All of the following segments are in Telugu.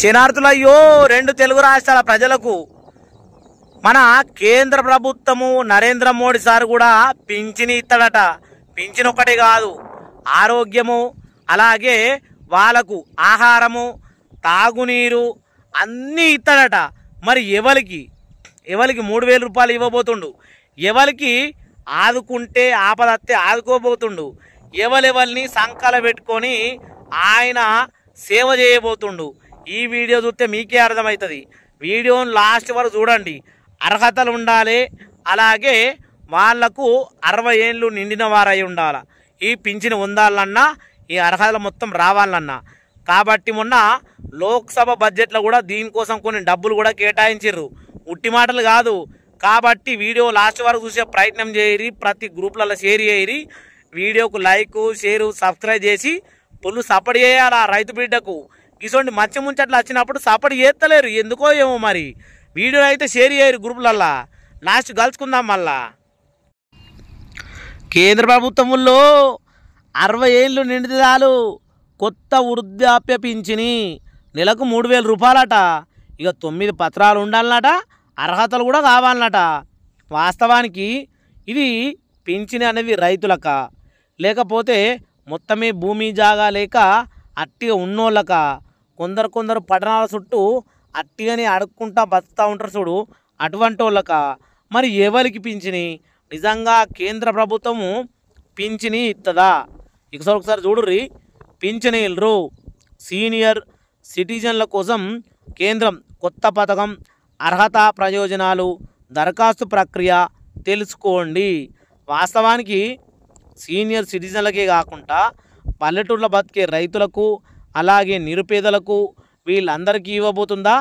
చిన్నార్థులయ్యో రెండు తెలుగు రాష్ట్రాల ప్రజలకు మన కేంద్ర ప్రభుత్వము నరేంద్ర మోడీ సార్ కూడా పింఛని ఇస్తాడట పింఛన్ ఒకటి కాదు ఆరోగ్యము అలాగే వాళ్ళకు ఆహారము తాగునీరు అన్నీ ఇస్తాడట మరి ఎవరికి ఎవరికి మూడు వేల రూపాయలు ఇవ్వబోతుండు ఎవరికి ఆదుకుంటే ఆపదత్తే ఆదుకోబోతుండు ఎవలెవల్ని సంకల పెట్టుకొని ఆయన సేవ చేయబోతుండు ఈ వీడియో చూస్తే మీకే అర్థమవుతుంది వీడియోను లాస్ట్ వరకు చూడండి అర్హతలు ఉండాలి అలాగే వాళ్లకు అరవై ఏళ్ళు నిండిన వారై ఉండాలి ఈ పింఛను ఉండాలన్నా ఈ అర్హతలు మొత్తం రావాలన్నా కాబట్టి మొన్న లోక్సభ బడ్జెట్లో కూడా దీనికోసం కొన్ని డబ్బులు కూడా కేటాయించారు ఉట్టి మాటలు కాదు కాబట్టి వీడియో లాస్ట్ వరకు చూసే ప్రయత్నం చేయరి ప్రతి గ్రూప్లలో షేర్ చేయరి వీడియోకు లైక్ షేరు సబ్స్క్రైబ్ చేసి పుల్లు సపోర్ట్ చేయాలా రైతు బిడ్డకు ఇటువంటి మత్స్య ముంచట్లు వచ్చినప్పుడు సపోర్ట్ చేస్తలేరు ఎందుకో ఏమో మరి వీడియో అయితే షేర్ చేయరు గ్రూపులల్లా లాస్ట్ కలుసుకుందాం మళ్ళా కేంద్ర ప్రభుత్వంలో అరవై ఏళ్ళు నిండిదాలు కొత్త వృద్ధాప్య పింఛిని నెలకు మూడు వేల రూపాయలట ఇక తొమ్మిది పత్రాలు ఉండాలన్నట అర్హతలు కూడా కావాలన్నట వాస్తవానికి ఇది పింఛిని అనేవి రైతులక లేకపోతే మొత్తమే భూమి జాగా లేక అట్టిగా ఉన్నోళ్ళక కొందరు కొందరు పట్టణాల చుట్టూ అట్టిగాని అడుక్కుంటా బతుకుతూ ఉంటారు చూడు అటువంటి వాళ్ళక మరి ఎవరికి పింఛని నిజంగా కేంద్ర ప్రభుత్వము పింఛని ఇస్తుందా ఇకసారి ఒకసారి చూడుర్రి పింఛనీలరు సీనియర్ సిటిజన్ల కోసం కేంద్రం కొత్త పథకం అర్హత ప్రయోజనాలు దరఖాస్తు ప్రక్రియ తెలుసుకోండి వాస్తవానికి సీనియర్ సిటిజన్లకే కాకుండా పల్లెటూళ్ళ బతికే రైతులకు అలాగే నిరుపేదలకు వీళ్ళందరికీ ఇవ్వబోతుందా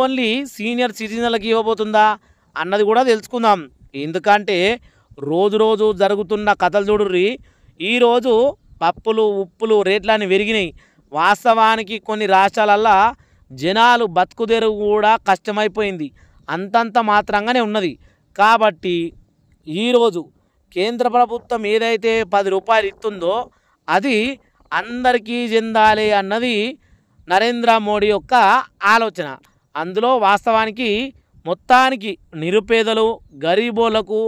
ఓన్లీ సీనియర్ సిటిజన్లకు ఇవ్వబోతుందా అన్నది కూడా తెలుసుకుందాం ఎందుకంటే రోజు రోజు జరుగుతున్న కథలు చూడుర్రి ఈరోజు పప్పులు ఉప్పులు రేట్లన్నీ పెరిగినాయి వాస్తవానికి కొన్ని రాష్ట్రాలల్లో జనాలు బతుకుదేరు కూడా కష్టమైపోయింది అంతంత మాత్రంగానే ఉన్నది కాబట్టి ఈరోజు కేంద్ర ప్రభుత్వం ఏదైతే పది రూపాయలు ఇస్తుందో అది అందరికీ చెందాలి అన్నది నరేంద్ర మోడీ యొక్క ఆలోచన అందులో వాస్తవానికి మొత్తానికి నిరుపేదలు గరీబోలకు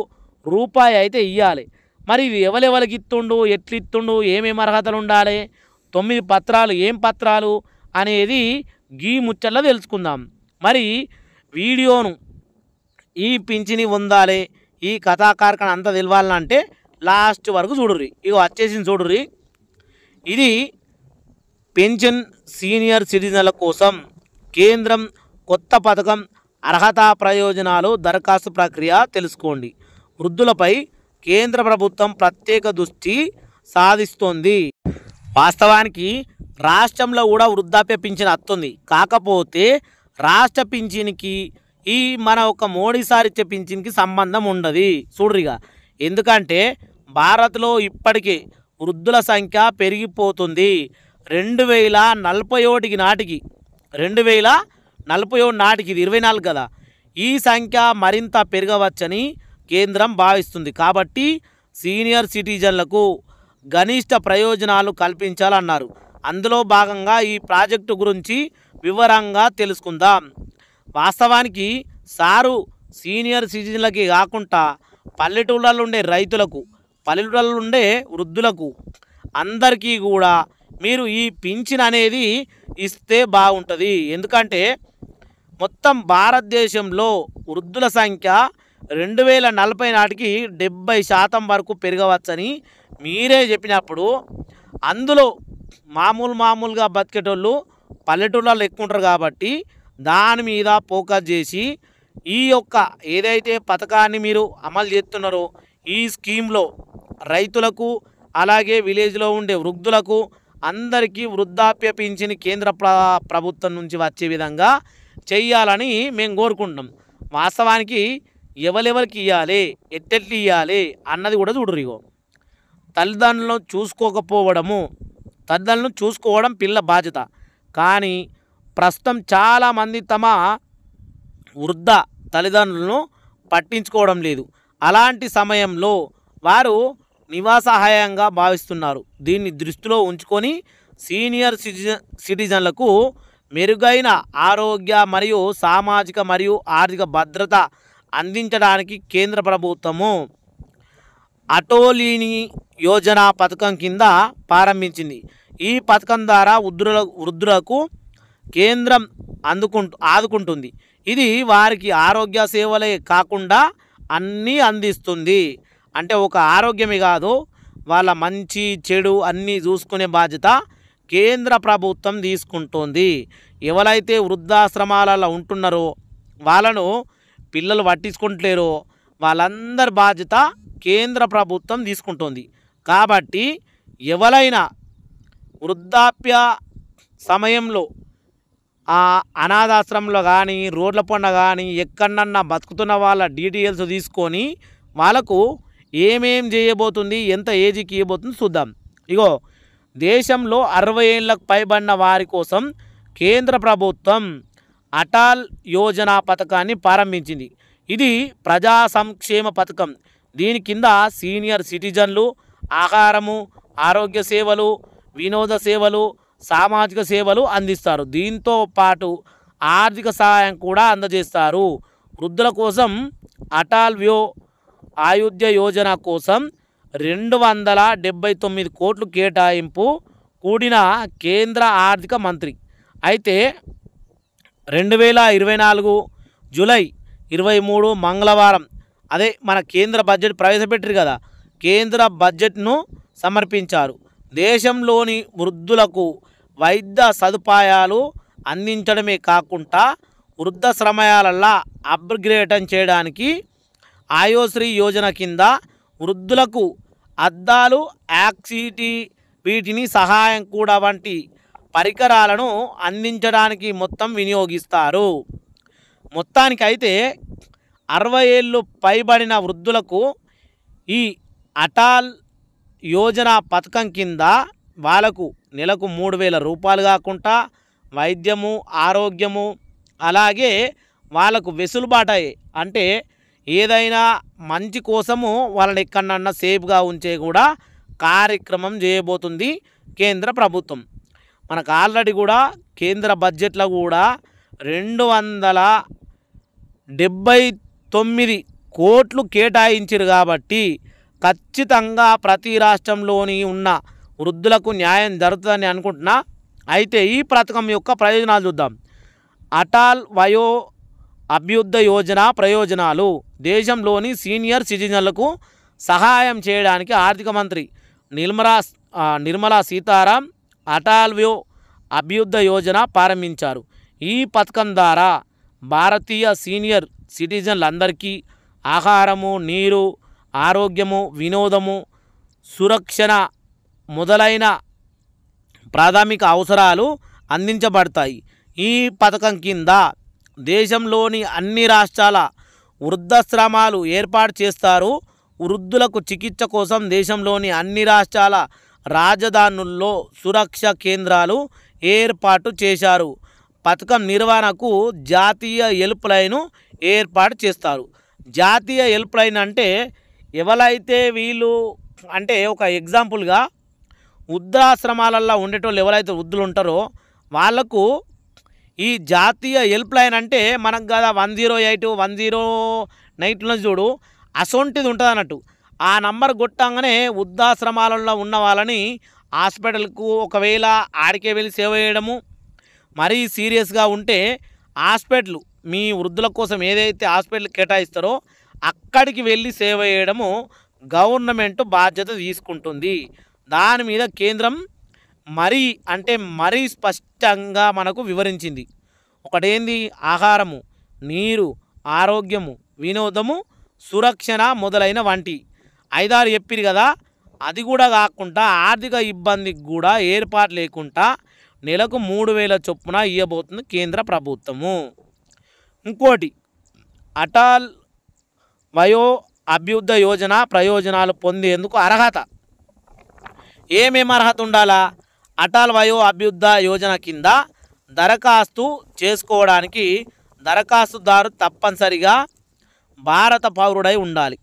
రూపాయి అయితే ఇవ్వాలి మరి ఇది ఎవరెవరికి ఇస్తుండు ఎట్లిత్తుండు ఏమేమి అర్హతలు ఉండాలి తొమ్మిది పత్రాలు ఏం పత్రాలు అనేది గీ ముచ్చట్లో తెలుసుకుందాం మరి వీడియోను ఈ పింఛని పొందాలి ఈ కథాకార్కణ అంతా తెలవాలంటే లాస్ట్ వరకు చూడుర్రి ఇక వచ్చేసింది చూడుర్రి ఇది పెన్షన్ సీనియర్ సిటిజన్ల కోసం కేంద్రం కొత్త పథకం అర్హత ప్రయోజనాలు దరఖాస్తు ప్రక్రియ తెలుసుకోండి వృద్ధులపై కేంద్ర ప్రభుత్వం ప్రత్యేక దృష్టి సాధిస్తోంది వాస్తవానికి రాష్ట్రంలో కూడా వృద్ధాప్య పింఛన్ వస్తుంది కాకపోతే రాష్ట్ర పింఛన్కి ఈ మన ఒక మోడీ సార్ ఇచ్చే పింఛన్కి సంబంధం ఉండదు చూడరిగా ఎందుకంటే భారత్లో ఇప్పటికే వృద్ధుల సంఖ్య పెరిగిపోతుంది రెండు వేల నలభై ఒకటికి నాటికి రెండు వేల నలభై ఒకటి నాటికి ఇది ఇరవై నాలుగు కదా ఈ సంఖ్య మరింత పెరగవచ్చని కేంద్రం భావిస్తుంది కాబట్టి సీనియర్ సిటిజన్లకు గనిష్ట ప్రయోజనాలు కల్పించాలన్నారు అందులో భాగంగా ఈ ప్రాజెక్టు గురించి వివరంగా తెలుసుకుందాం వాస్తవానికి సారు సీనియర్ సిటిజన్లకి కాకుండా పల్లెటూళ్ళలో ఉండే రైతులకు పల్లెటూళ్ళుండే వృద్ధులకు అందరికీ కూడా మీరు ఈ పింఛన్ అనేది ఇస్తే బాగుంటుంది ఎందుకంటే మొత్తం భారతదేశంలో వృద్ధుల సంఖ్య రెండు వేల నలభై నాటికి డెబ్బై శాతం వరకు పెరగవచ్చని మీరే చెప్పినప్పుడు అందులో మామూలు మామూలుగా బతికేటోళ్ళు పల్లెటూళ్ళలో ఎక్కువ ఉంటారు కాబట్టి దాని మీద ఫోకస్ చేసి ఈ యొక్క ఏదైతే పథకాన్ని మీరు అమలు చేస్తున్నారో ఈ స్కీమ్లో రైతులకు అలాగే విలేజ్లో ఉండే వృద్ధులకు అందరికీ వృద్ధాప్య పింఛన్ కేంద్ర ప్రభుత్వం నుంచి వచ్చే విధంగా చేయాలని మేము కోరుకుంటున్నాం వాస్తవానికి ఎవరెవరికి ఇవ్వాలి ఎట్టెట్లు ఇవ్వాలి అన్నది కూడా చూడరు ఇగో తల్లిదండ్రులను చూసుకోకపోవడము తల్లిదండ్రులను చూసుకోవడం పిల్ల బాధ్యత కానీ ప్రస్తుతం చాలామంది తమ వృద్ధ తల్లిదండ్రులను పట్టించుకోవడం లేదు అలాంటి సమయంలో వారు నివాసహాయంగా భావిస్తున్నారు దీన్ని దృష్టిలో ఉంచుకొని సీనియర్ సిటిజన్ సిటిజన్లకు మెరుగైన ఆరోగ్య మరియు సామాజిక మరియు ఆర్థిక భద్రత అందించడానికి కేంద్ర ప్రభుత్వము అటోలీని యోజన పథకం కింద ప్రారంభించింది ఈ పథకం ద్వారా వృద్ధుల వృద్ధులకు కేంద్రం అందుకుంటు ఆదుకుంటుంది ఇది వారికి ఆరోగ్య సేవలే కాకుండా అన్నీ అందిస్తుంది అంటే ఒక ఆరోగ్యమే కాదు వాళ్ళ మంచి చెడు అన్నీ చూసుకునే బాధ్యత కేంద్ర ప్రభుత్వం తీసుకుంటుంది ఎవరైతే వృద్ధాశ్రమాలలో ఉంటున్నారో వాళ్ళను పిల్లలు పట్టించుకుంటలేరో వాళ్ళందరి బాధ్యత కేంద్ర ప్రభుత్వం తీసుకుంటుంది కాబట్టి ఎవరైనా వృద్ధాప్య సమయంలో ఆ అనాథాశ్రమంలో కానీ రోడ్ల పండ కానీ ఎక్కడన్నా బతుకుతున్న వాళ్ళ డీటెయిల్స్ తీసుకొని వాళ్ళకు ఏమేం చేయబోతుంది ఎంత ఏజీకి ఇవ్వబోతుంది చూద్దాం ఇగో దేశంలో అరవై ఏళ్ళకు పైబడిన వారి కోసం కేంద్ర ప్రభుత్వం అటాల్ యోజన పథకాన్ని ప్రారంభించింది ఇది ప్రజా సంక్షేమ పథకం దీని కింద సీనియర్ సిటిజన్లు ఆహారము ఆరోగ్య సేవలు వినోద సేవలు సామాజిక సేవలు అందిస్తారు దీంతో పాటు ఆర్థిక సహాయం కూడా అందజేస్తారు వృద్ధుల కోసం అటాల్ వ్యో ఆయుధ్య యోజన కోసం రెండు వందల డెబ్బై తొమ్మిది కోట్లు కేటాయింపు కూడిన కేంద్ర ఆర్థిక మంత్రి అయితే రెండు వేల ఇరవై నాలుగు జూలై ఇరవై మూడు మంగళవారం అదే మన కేంద్ర బడ్జెట్ ప్రవేశపెట్టారు కదా కేంద్ర బడ్జెట్ను సమర్పించారు దేశంలోని వృద్ధులకు వైద్య సదుపాయాలు అందించడమే కాకుండా వృద్ధ శ్రమయాలల్లా అప్గ్రేటం చేయడానికి ఆయోశ్రీ యోజన కింద వృద్ధులకు అద్దాలు యాక్సిటీ వీటిని సహాయం కూడా వంటి పరికరాలను అందించడానికి మొత్తం వినియోగిస్తారు మొత్తానికి అయితే అరవై ఏళ్ళు పైబడిన వృద్ధులకు ఈ అటాల్ యోజన పథకం కింద వాళ్ళకు నెలకు మూడు వేల రూపాయలు కాకుండా వైద్యము ఆరోగ్యము అలాగే వాళ్ళకు వెసులుబాటు అంటే ఏదైనా మంచి కోసము వాళ్ళని ఎక్కడన్నా సేఫ్గా ఉంచే కూడా కార్యక్రమం చేయబోతుంది కేంద్ర ప్రభుత్వం మనకు ఆల్రెడీ కూడా కేంద్ర బడ్జెట్లో కూడా రెండు వందల డెబ్బై తొమ్మిది కోట్లు కేటాయించారు కాబట్టి ఖచ్చితంగా ప్రతి రాష్ట్రంలోని ఉన్న వృద్ధులకు న్యాయం జరుగుతుందని అనుకుంటున్నా అయితే ఈ పథకం యొక్క ప్రయోజనాలు చూద్దాం అటాల్ వయో అభ్యుద్ధ యోజన ప్రయోజనాలు దేశంలోని సీనియర్ సిటిజన్లకు సహాయం చేయడానికి ఆర్థిక మంత్రి నిర్మలా నిర్మలా సీతారాం అటాల్వ్యో అభ్యుద్ధ యోజన ప్రారంభించారు ఈ పథకం ద్వారా భారతీయ సీనియర్ సిటిజన్లందరికీ ఆహారము నీరు ఆరోగ్యము వినోదము సురక్షణ మొదలైన ప్రాథమిక అవసరాలు అందించబడతాయి ఈ పథకం కింద దేశంలోని అన్ని రాష్ట్రాల వృద్ధాశ్రమాలు ఏర్పాటు చేస్తారు వృద్ధులకు చికిత్స కోసం దేశంలోని అన్ని రాష్ట్రాల రాజధానుల్లో సురక్ష కేంద్రాలు ఏర్పాటు చేశారు పథకం నిర్వహణకు జాతీయ హెల్ప్ లైన్ ఏర్పాటు చేస్తారు జాతీయ హెల్ప్ లైన్ అంటే ఎవరైతే వీళ్ళు అంటే ఒక ఎగ్జాంపుల్గా వృద్ధాశ్రమాలల్లో ఉండేటోళ్ళు ఎవరైతే వృద్ధులు ఉంటారో వాళ్లకు ఈ జాతీయ హెల్ప్ లైన్ అంటే మనకు కదా one zero eight one zero నైట్లో చూడు అసొంటిది ఉంటుంది అన్నట్టు ఆ నంబర్ కొట్టంగానే వృద్ధాశ్రమాలలో ఉన్న వాళ్ళని హాస్పిటల్కు ఒకవేళ ఆడికే వెళ్ళి సేవ చేయడము మరీ సీరియస్గా ఉంటే హాస్పిటల్ మీ వృద్ధుల కోసం ఏదైతే హాస్పిటల్ కేటాయిస్తారో అక్కడికి వెళ్ళి సేవ చేయడము గవర్నమెంట్ బాధ్యత తీసుకుంటుంది దాని మీద కేంద్రం మరీ అంటే మరీ స్పష్టంగా మనకు వివరించింది ఒకటేంది ఆహారము నీరు ఆరోగ్యము వినోదము సురక్షణ మొదలైన వంటి ఐదారు చెప్పిరు కదా అది కూడా కాకుండా ఆర్థిక ఇబ్బందికి కూడా ఏర్పాటు లేకుండా నెలకు మూడు వేల చొప్పున ఇవ్వబోతుంది కేంద్ర ప్రభుత్వము ఇంకోటి అటల్ వయో అభ్యుద్ధ యోజన ప్రయోజనాలు పొందేందుకు అర్హత ఏమేమి అర్హత ఉండాలా అటల్ వయో అభ్యుద్ధ యోజన కింద దరఖాస్తు చేసుకోవడానికి దరఖాస్తుదారు తప్పనిసరిగా భారత పౌరుడై ఉండాలి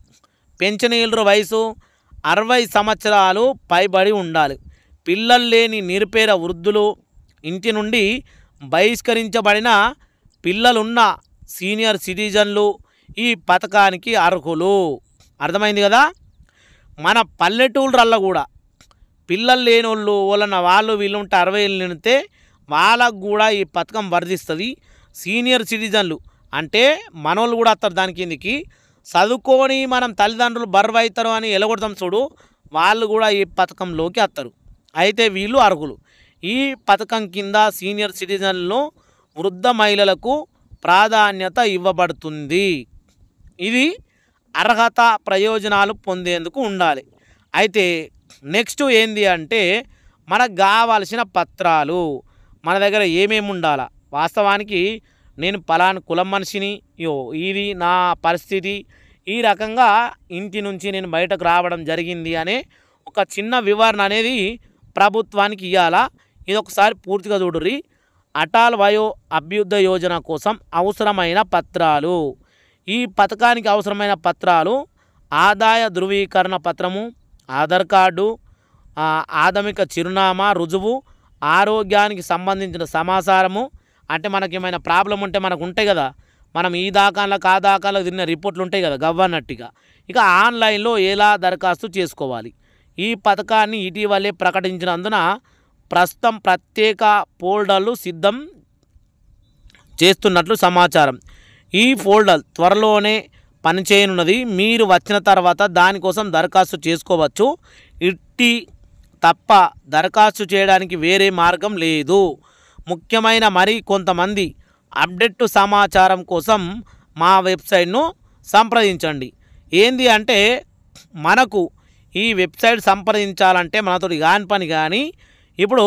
పెన్షనీయుల వయసు అరవై సంవత్సరాలు పైబడి ఉండాలి పిల్లలు లేని నిరుపేద వృద్ధులు ఇంటి నుండి బహిష్కరించబడిన పిల్లలున్న సీనియర్ సిటిజన్లు ఈ పథకానికి అర్హులు అర్థమైంది కదా మన పల్లెటూళ్ళల్లో కూడా పిల్లలు లేనోళ్ళు వాళ్ళన్న వాళ్ళు వీళ్ళు ఉంటే అరవై ఏళ్ళు నిండితే వాళ్ళకు కూడా ఈ పథకం వర్ధిస్తుంది సీనియర్ సిటిజన్లు అంటే మనోళ్ళు కూడా వస్తారు దాని కిందకి చదువుకొని మనం తల్లిదండ్రులు బరువు అవుతారు అని ఎలగొడతాం చూడు వాళ్ళు కూడా ఈ పథకంలోకి వస్తారు అయితే వీళ్ళు అర్హులు ఈ పథకం కింద సీనియర్ సిటిజన్లు వృద్ధ మహిళలకు ప్రాధాన్యత ఇవ్వబడుతుంది ఇది అర్హత ప్రయోజనాలు పొందేందుకు ఉండాలి అయితే నెక్స్ట్ ఏంది అంటే మనకు కావాల్సిన పత్రాలు మన దగ్గర ఏమేమి ఉండాలా వాస్తవానికి నేను పలాని కులం మనిషిని యో ఇది నా పరిస్థితి ఈ రకంగా ఇంటి నుంచి నేను బయటకు రావడం జరిగింది అనే ఒక చిన్న వివరణ అనేది ప్రభుత్వానికి ఇవ్వాలా ఇది ఒకసారి పూర్తిగా చూడరి అటాల్ వయో అభ్యుద్ధ యోజన కోసం అవసరమైన పత్రాలు ఈ పథకానికి అవసరమైన పత్రాలు ఆదాయ ధృవీకరణ పత్రము ఆధార్ కార్డు ఆదమిక చిరునామా రుజువు ఆరోగ్యానికి సంబంధించిన సమాచారము అంటే మనకి ఏమైనా ప్రాబ్లం ఉంటే మనకు ఉంటాయి కదా మనం ఈ దాకాలకు ఆ దాకాలకు తిన్న రిపోర్ట్లు ఉంటాయి కదా గవ్వన్నట్టుగా ఇక ఆన్లైన్లో ఎలా దరఖాస్తు చేసుకోవాలి ఈ పథకాన్ని ఇటీవలే ప్రకటించినందున ప్రస్తుతం ప్రత్యేక ఫోల్డర్లు సిద్ధం చేస్తున్నట్లు సమాచారం ఈ ఫోల్డర్ త్వరలోనే పనిచేయనున్నది మీరు వచ్చిన తర్వాత దానికోసం దరఖాస్తు చేసుకోవచ్చు ఇట్టి తప్ప దరఖాస్తు చేయడానికి వేరే మార్గం లేదు ముఖ్యమైన మరి కొంతమంది అప్డేట్ సమాచారం కోసం మా వెబ్సైట్ను సంప్రదించండి ఏంది అంటే మనకు ఈ వెబ్సైట్ సంప్రదించాలంటే మనతో కాని పని కానీ ఇప్పుడు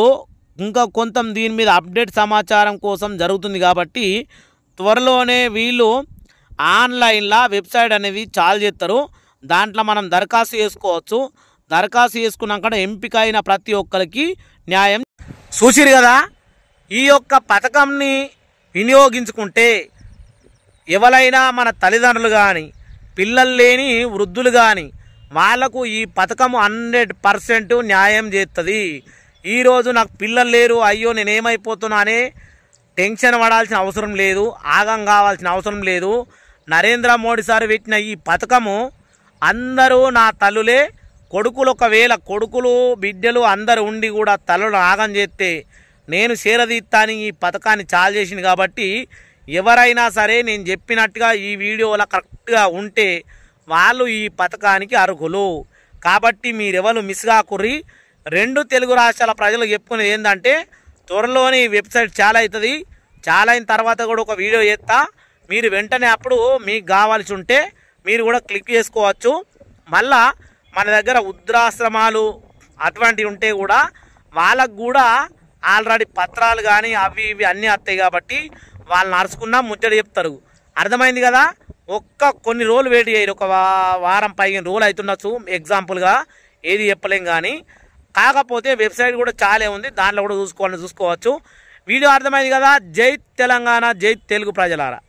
ఇంకా కొంత దీని మీద అప్డేట్ సమాచారం కోసం జరుగుతుంది కాబట్టి త్వరలోనే వీళ్ళు ఆన్లైన్లో వెబ్సైట్ అనేది చాలా చేస్తారు దాంట్లో మనం దరఖాస్తు చేసుకోవచ్చు దరఖాస్తు చేసుకున్నాక ఎంపిక అయిన ప్రతి ఒక్కరికి న్యాయం చూసిరు కదా ఈ యొక్క పథకంని వినియోగించుకుంటే ఎవరైనా మన తల్లిదండ్రులు కానీ పిల్లలు లేని వృద్ధులు కానీ వాళ్లకు ఈ పథకం హండ్రెడ్ పర్సెంట్ న్యాయం చేస్తుంది ఈరోజు నాకు పిల్లలు లేరు అయ్యో నేనేమైపోతున్నా అనే టెన్షన్ పడాల్సిన అవసరం లేదు ఆగం కావాల్సిన అవసరం లేదు నరేంద్ర మోడీ సార్ పెట్టిన ఈ పథకము అందరూ నా తల్లులే కొడుకులు ఒకవేళ కొడుకులు బిడ్డలు అందరు ఉండి కూడా తలలు ఆగం చేస్తే నేను చేరదీత్తాని ఈ పథకాన్ని చాలు చేసింది కాబట్టి ఎవరైనా సరే నేను చెప్పినట్టుగా ఈ వీడియోలో కరెక్ట్గా ఉంటే వాళ్ళు ఈ పథకానికి అర్హులు కాబట్టి మీరెవరు మిస్ కాకుర్రి రెండు తెలుగు రాష్ట్రాల ప్రజలు చెప్పుకునేది ఏంటంటే త్వరలోనే వెబ్సైట్ చాలా అవుతుంది చాలా అయిన తర్వాత కూడా ఒక వీడియో చేస్తాను మీరు వెంటనే అప్పుడు మీకు కావాల్సి ఉంటే మీరు కూడా క్లిక్ చేసుకోవచ్చు మళ్ళా మన దగ్గర ఉద్రాశ్రమాలు అటువంటివి ఉంటే కూడా వాళ్ళకు కూడా ఆల్రెడీ పత్రాలు కానీ అవి ఇవి అన్నీ వస్తాయి కాబట్టి వాళ్ళు నడుచుకున్నా ముచ్చట చెప్తారు అర్థమైంది కదా ఒక్క కొన్ని రోజులు వెయిట్ చేయరు ఒక వారం పైన రోజులు అవుతుండొచ్చు ఎగ్జాంపుల్గా ఏది చెప్పలేం కానీ కాకపోతే వెబ్సైట్ కూడా చాలే ఉంది దాంట్లో కూడా చూసుకోవాలని చూసుకోవచ్చు వీడియో అర్థమైంది కదా జై తెలంగాణ జై తెలుగు ప్రజలారా